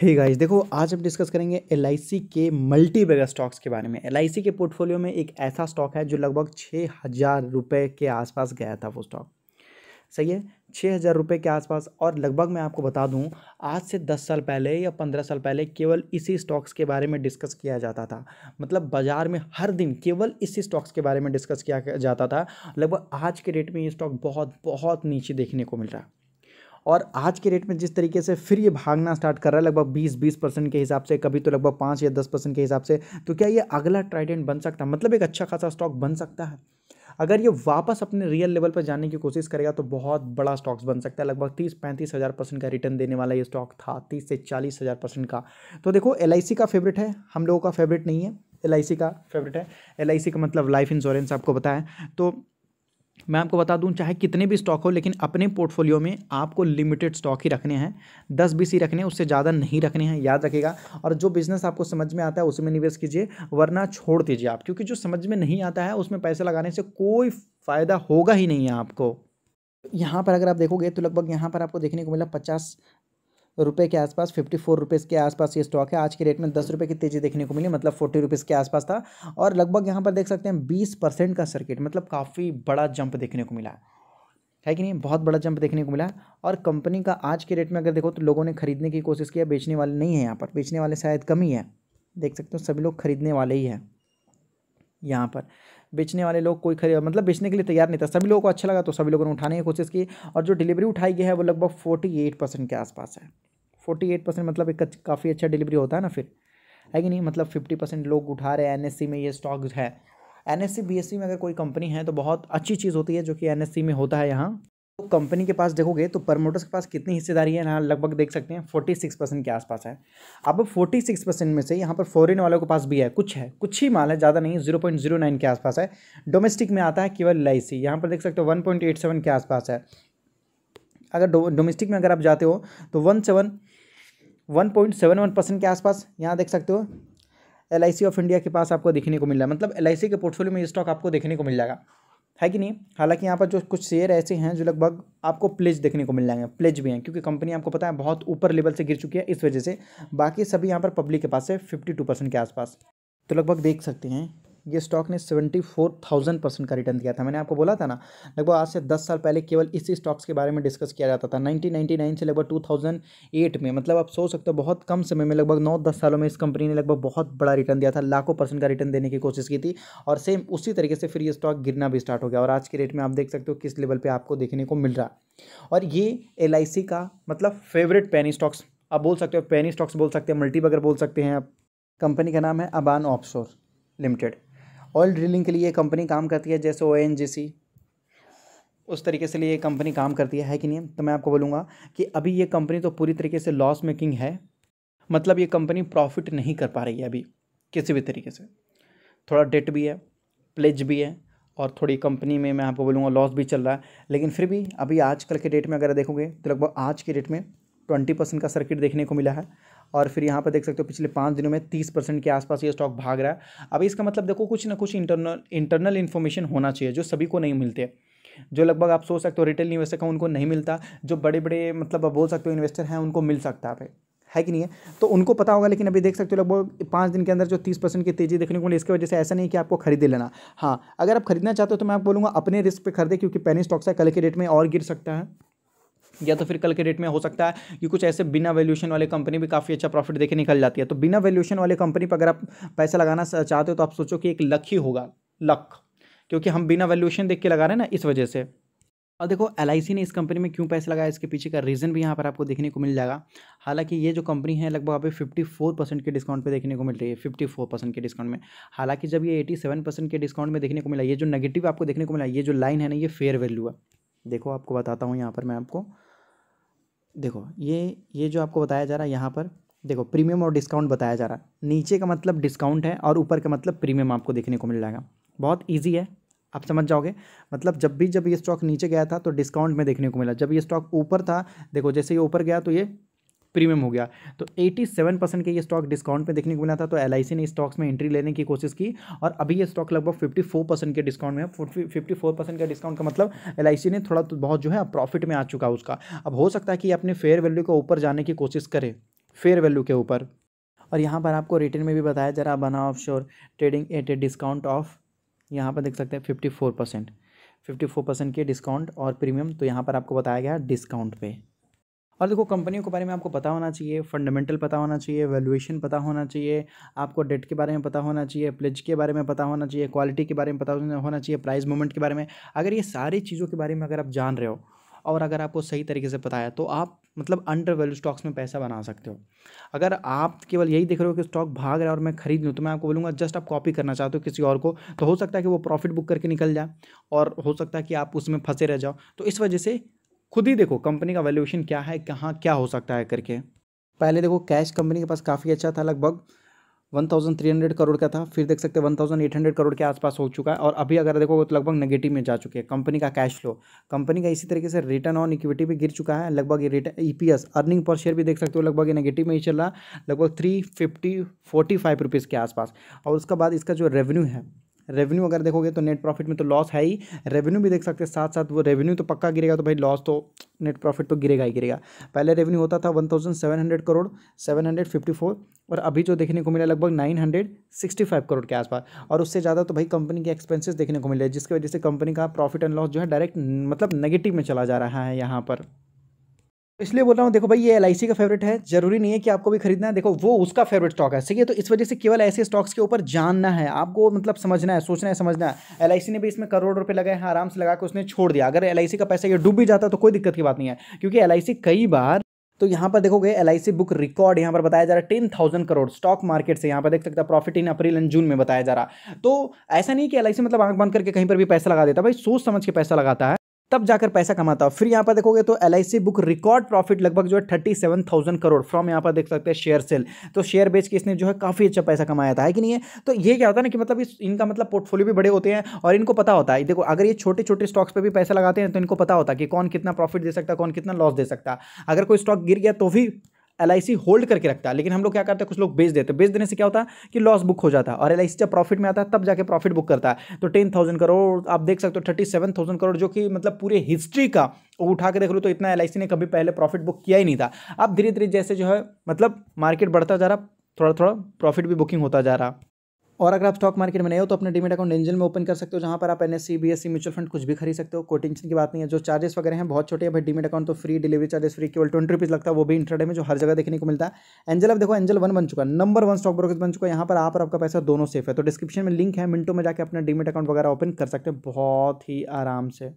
हे hey guys देखो आज हम डिस्कस करेंगे एल के मल्टी बेगर स्टॉक्स के बारे में एल के पोर्टफोलियो में एक ऐसा स्टॉक है जो लगभग छः हज़ार रुपये के आसपास गया था वो स्टॉक सही है छः हज़ार रुपये के आसपास और लगभग मैं आपको बता दूं आज से दस साल पहले या पंद्रह साल पहले केवल इसी स्टॉक्स के बारे में डिस्कस किया जाता था मतलब बाज़ार में हर दिन केवल इसी स्टॉक्स के बारे में डिस्कस किया जाता था लगभग आज के डेट में ये स्टॉक बहुत बहुत नीचे देखने को मिल रहा है और आज के रेट में जिस तरीके से फिर ये भागना स्टार्ट कर रहा है लगभग बीस बीस परसेंट के हिसाब से कभी तो लगभग पाँच या दस परसेंट के हिसाब से तो क्या ये अगला ट्राइडेंट बन सकता है मतलब एक अच्छा खासा स्टॉक बन सकता है अगर ये वापस अपने रियल लेवल पर जाने की कोशिश करेगा तो बहुत बड़ा स्टॉक्स बन सकता है लगभग तीस पैंतीस हज़ार परसेंट का रिटर्न देने वाला ये स्टॉक था तीस से चालीस हज़ार परसेंट का तो देखो एल का फेवरेट है हम लोगों का फेवरेट नहीं है एल का फेवरेट है एल का मतलब लाइफ इंश्योरेंस आपको बताएं तो मैं आपको बता दूं चाहे कितने भी स्टॉक हो लेकिन अपने पोर्टफोलियो में आपको लिमिटेड स्टॉक ही रखने हैं दस बीस ही रखने हैं उससे ज़्यादा नहीं रखने हैं याद रखेगा और जो बिज़नेस आपको समझ में आता है उसमें निवेश कीजिए वरना छोड़ दीजिए आप क्योंकि जो समझ में नहीं आता है उसमें पैसे लगाने से कोई फ़ायदा होगा ही नहीं है आपको यहाँ पर अगर आप देखोगे तो लगभग यहाँ पर आपको देखने को मिला पचास रुपये के आसपास फिफ्टी फोर रुपीज़ के आसपास ये स्टॉक है आज के रेट में दस रुपये की तेज़ी देखने को मिली मतलब फोर्टी रुपीज़ के आसपास था और लगभग यहाँ पर देख सकते हैं बीस परसेंट का सर्किट मतलब काफ़ी बड़ा जंप देखने को मिला है कि नहीं बहुत बड़ा जंप देखने को मिला और कंपनी का आज के रेट में अगर देखो तो लोगों ने खरीदने की कोशिश किया बेचने वाले नहीं है यहाँ पर बेचने वाले शायद कम ही है देख सकते हो सभी लोग खरीदने वाले ही हैं यहाँ पर बेचने वाले लोग कोई खरीद मतलब बेचने के लिए तैयार नहीं था सभी लोगों को अच्छा लगा तो सभी लोगों ने उठाने की कोशिश की और जो डिलीवरी उठाई गई है वो लगभग फोर्टी एट परसेंट के आसपास है फोर्टी एट परसेंट मतलब एक काफ़ी अच्छा डिलीवरी होता है ना फिर है कि नहीं मतलब फिफ्टी परसेंट लोग उठा रहे हैं एन में ये स्टॉक है एन एस में अगर कोई कंपनी है तो बहुत अच्छी चीज़ होती है जो कि एन में होता है यहाँ तो कंपनी के पास देखोगे तो प्रमोटर्स के पास कितनी हिस्सेदारी है यहाँ लगभग देख सकते हैं फोर्टी सिक्स परसेंट के आसपास है अब फोर्टी सिक्स परसेंट में से यहाँ पर फॉरेन वालों के पास भी है कुछ है कुछ ही माल है ज़्यादा नहीं जीरो पॉइंट जीरो नाइन के आसपास है डोमेस्टिक में आता है केवल एल आई सी यहाँ पर देख सकते हो वन पॉइंट एट सेवन के आसपास है अगर डोमेस्टिक में अगर आप जाते हो तो one seven one point seven one percent के आसपास यहाँ देख सकते हो एल ऑफ इंडिया के पास आपको देखने को मिल रहा है मतलब एल के पोर्टफोलियो में ये स्टॉक आपको देखने को मिल जाएगा है कि नहीं हालांकि यहाँ पर जो कुछ शेयर ऐसे हैं जो लगभग आपको प्लेज देखने को मिल जाएंगे प्लेज भी हैं क्योंकि कंपनी आपको पता है बहुत ऊपर लेवल से गिर चुकी है इस वजह से बाकी सभी यहाँ पर पब्लिक के पास है फिफ्टी टू परसेंट के आसपास तो लगभग देख सकते हैं ये स्टॉक ने सेवेंटी फोर थाउजेंड परसेंट का रिटर्न दिया था मैंने आपको बोला था ना लगभग आज से दस साल पहले केवल इसी स्टॉक्स के बारे में डिस्कस किया जाता था नाइनटीन नाइनटी नाइन से लगभग टू थाउजेंड एट में मतलब आप सोच सकते हो बहुत कम समय में लगभग नौ दस सालों में इस कंपनी ने लगभग बहुत बड़ा रिटर्न दिया था लाखों परसेंट का रिटर्न देने की कोशिश की थी और सेम उसी तरीके से फिर ये स्टॉक गिरना भी स्टार्ट हो गया और आज के रेट में आप देख सकते हो किस लेवल पर आपको देखने को मिल रहा और ये एल का मतलब फेवरेट पैनी स्टॉक्स आप बोल सकते हो पैनी स्टॉक्स बोल सकते हैं मल्टीपगर बोल सकते हैं आप कंपनी का नाम है Aban off limited oil drilling के लिए कंपनी काम करती है जैसे ओ उस तरीके से लिए कंपनी काम करती है कि नहीं तो मैं आपको बोलूँगा कि अभी ये कंपनी तो पूरी तरीके से लॉस मेकिंग है मतलब ये कंपनी प्रॉफिट नहीं कर पा रही है अभी किसी भी तरीके से थोड़ा डेट भी है प्लेज भी है और थोड़ी कंपनी में मैं आपको बोलूँगा लॉस भी चल रहा है लेकिन फिर भी अभी आजकल के डेट में अगर देखोगे तो लगभग आज के डेट में ट्वेंटी परसेंट का सर्किट देखने को मिला है और फिर यहाँ पर देख सकते हो पिछले पाँच दिनों में तीस परसेंट के आसपास ये स्टॉक भाग रहा है अब इसका मतलब देखो कुछ ना कुछ इंटरनल इंटरनल इन्फॉर्मेशन होना चाहिए जो सभी को नहीं मिलते जो लगभग आप सोच सकते हो रिटेल इन्वेस्टर का उनको नहीं मिलता जो बड़े बड़े मतलब आप बोल सकते हो इन्वेस्टर हैं उनको मिल सकता है है कि नहीं है तो उनको पता होगा लेकिन अभी देख सकते हो लगभग पाँच दिन के अंदर जो तीस परसेंट की तेजी देखने को मिली इसकी वजह से ऐसा नहीं कि आपको खरीद लेना हाँ अगर आप खरीदना चाहते हो तो मैं आप बोलूँगा अपने रिस्क पे खरीदे क्योंकि पैनी स्टॉक्स है कल के डेट में और गिर सकता है या तो फिर कल के डेट में हो सकता है कि कुछ ऐसे बिना वैल्यूशन वाले कंपनी भी काफ़ी अच्छा प्रॉफिट देखे निकल जाती है तो बिना वैल्यूशन वाले कंपनी पर अगर आप पैसा लगाना चाहते हो तो आप सोचो कि एक लक ही होगा लक क्योंकि हम बिना वैल्यूशन देख के लगा रहे हैं ना इस वजह से और देखो एल ने इस कंपनी में क्यों पैसे लगाया इसके पीछे का रीज़न भी यहाँ पर आपको देखने को मिल जाएगा हालांकि ये जो कंपनी है लगभग आप फिफ्टी फोर परसेंट के डिस्काउंट पे देखने को मिल रही है फिफ्टी फोर परसेंट के डिस्काउंट में हालांकि जब ये एटी सेवन परसेंट के डिस्काउंट में देखने को मिला ये जो नेगेटिव आपको देखने को मिला ये जो लाइन है ना ये फेयर वैल्यू है देखो आपको बताता हूँ यहाँ पर मैं आपको देखो ये ये जो आपको बताया जा रहा है यहाँ पर देखो प्रीमियम और डिस्काउंट बताया जा रहा है नीचे का मतलब डिस्काउंट है और ऊपर का मतलब प्रीमियम आपको देखने को मिल जाएगा बहुत ईजी है आप समझ जाओगे मतलब जब भी जब ये स्टॉक नीचे गया था तो डिस्काउंट में देखने को मिला जब ये स्टॉक ऊपर था देखो जैसे ये ऊपर गया तो ये प्रीमियम हो गया तो 87 परसेंट के ये स्टॉक डिस्काउंट पे देखने को मिला था तो एल ने स्टॉक्स में एंट्री लेने की कोशिश की और अभी ये स्टॉक लगभग 54 परसेंट के डिस्काउंट में फिफ्टी फोर परसेंट का डिस्काउंट का मतलब एल ने थोड़ा तो बहुत जो है प्रॉफिट में आ चुका उसका अब हो सकता है कि अपने फेयर वैल्यू को ऊपर जाने की कोशिश करे फेयर वैल्यू के ऊपर और यहाँ पर आपको रिटर्न में भी बताया जा रहा बना offshore trading at a discount of यहाँ पर देख सकते हैं fifty four percent fifty four percent के डिस्काउंट और प्रीमियम तो यहाँ पर आपको बताया गया डिस्काउंट पे और देखो कंपनियों के बारे में आपको पता होना चाहिए फंडामेंटल पता होना चाहिए वैल्यूएशन पता होना चाहिए आपको डेट के बारे में पता होना चाहिए प्लेज के बारे में पता होना चाहिए क्वालिटी के बारे में पता होना चाहिए प्राइस मूवमेंट के बारे में अगर ये सारी चीज़ों के बारे में अगर आप जान रहे हो और अगर आपको सही तरीके से पता है तो आप मतलब अंडर वैल्यू स्टॉक्स में पैसा बना सकते हो अगर आप केवल यही देख रहे हो कि स्टॉक भाग रहा है और मैं खरीद लूँ तो मैं आपको बोलूँगा जस्ट आप कॉपी करना चाहते हो किसी और को तो हो सकता है कि वो प्रॉफिट बुक करके निकल जाए और हो सकता है कि आप उसमें फंसे रह जाओ तो इस वजह से खुद ही देखो कंपनी का वैल्यूएशन क्या है कहाँ क्या हो सकता है करके पहले देखो कैश कंपनी के पास काफ़ी अच्छा था लगभग 1300 करोड़ का था फिर देख सकते हैं 1800 करोड़ के आसपास हो चुका है और अभी अगर देखो तो लगभग नेगेटिव में जा चुके हैं कंपनी का कैश फ्लो कंपनी का इसी तरीके से रिटर्न ऑन इक्विटी भी गिर चुका है लगभग ये return P earning per share भी देख सकते हो लगभग ये नेगेटिव में ही चल रहा है लगभग three fifty forty five rupees के आसपास और उसके बाद इसका जो रेवेन्यू है रेवेन्यू अगर देखोगे तो नेट प्रॉफिट में तो लॉस है ही रेवेन्यू भी देख सकते हैं साथ साथ वो रेवेन्यू तो पक्का गिरेगा तो भाई लॉस तो नेट प्रॉफिट तो गिरेगा ही गिरेगा पहले रेवेन्यू होता था one thousand seven hundred crore seven hundred fifty four और अभी जो देखने को मिला लगभग nine hundred sixty five crore के आसपास और उससे ज़्यादा तो भाई कंपनी के एक्सपेंसेस देखने को मिले जिसकी वजह से कंपनी का प्रॉफिट एंड लॉस जो है डायरेक्ट मतलब नेगेटिव में चला जा रहा है यहाँ पर इसलिए बोल रहा हूँ देखो भाई ये एल का फेवरेट है जरूरी नहीं है कि आपको भी खरीदना है देखो वो उसका फेवरेट स्टॉक है सही है तो इस वजह से केवल ऐसे स्टॉक्स के ऊपर जानना है आपको मतलब समझना है सोचना है समझना है एल ने भी इसमें करोड़ रुपए लगाए हैं आराम से लगा के उसने छोड़ दिया अगर एल का पैसा ये डूब भी जाता तो कोई दिक्कत की बात नहीं है क्योंकि एल कई बार तो यहाँ पर देखोगे एल बुक रिकॉर्ड यहाँ पर बताया जा रहा है ten thousand crore stock market से यहाँ पर देख सकते हैं profit in April and June में बताया जा रहा तो ऐसा नहीं कि एल मतलब आंख बंद करके कहीं पर भी पैसा लगा देता भाई सोच समझ के पैसा लगाता है तब जाकर पैसा कमाता हो फिर यहाँ पर देखोगे तो एल बुक रिकॉर्ड प्रॉफिट लगभग जो है thirty seven thousand crore from यहाँ पर देख सकते हैं शेयर सेल तो शेयर बेच के इसने जो है काफ़ी अच्छा पैसा कमाया था है कि नहीं है तो ये क्या होता है ना कि मतलब इस इनका मतलब पोर्टफोलियो भी बड़े होते हैं और इनको पता होता है देखो अगर ये छोटे छोटे स्टॉक्स पर भी पैसा लगाते हैं तो इनको पता होता है कि कौन कितना प्रॉफिट दे सकता है कौन कितना लॉस दे सकता है अगर कोई स्टॉक गिर गया तो भी एल होल्ड करके रखता है लेकिन हम लोग क्या करते हैं कुछ लोग बेच देते हैं बेच देने से क्या होता है कि लॉस बुक हो जाता है और एल जब प्रॉफिट में आता है तब जाके प्रॉफिट बुक करता है तो टेन थाउजेंड करोड़ आप देख सकते हो थर्टी सेवन थाउजेंड करोड़ जो कि मतलब पूरे हिस्ट्री का वो उठा के देख लो तो इतना एल ने कभी पहले प्रॉफिट बुक किया ही नहीं था अब धीरे धीरे जैसे जो है मतलब मार्केट बढ़ता जा रहा थोड़ा थोड़ा प्रॉफिट भी बुकिंग होता जा रहा और अगर आप स्टॉक मार्केट में नहीं हो तो अपने डीमेट अकाउंट एंजल में ओपन कर सकते हो जहाँ पर आप N S C C mutual fund कुछ भी खरीद सकते हो कोई टेंशन की बात नहीं है जो चार्जेस वगैरह हैं बहुत छोटे हैं भाई डीमेट अकाउंट तो फ्री डिलीवरी चार्जेस फ्री केवल ट्वेंटी रुपीज़ लगता है वो भी इंटरडे में जो हर जगह देखने को मिलता है एंजल अब देखो एंजल वन बन चुका है नंबर वन स्टॉक ब्रोकर बन चुका है यहाँ पर आप और आपका पैसा दोनों सेफ है तो डिस्क्रिप्शन में लिंक है मिनटों में जाकर अपना डीमेट अकाउंट वगैरह ओपन कर सकते हैं बहुत ही आराम से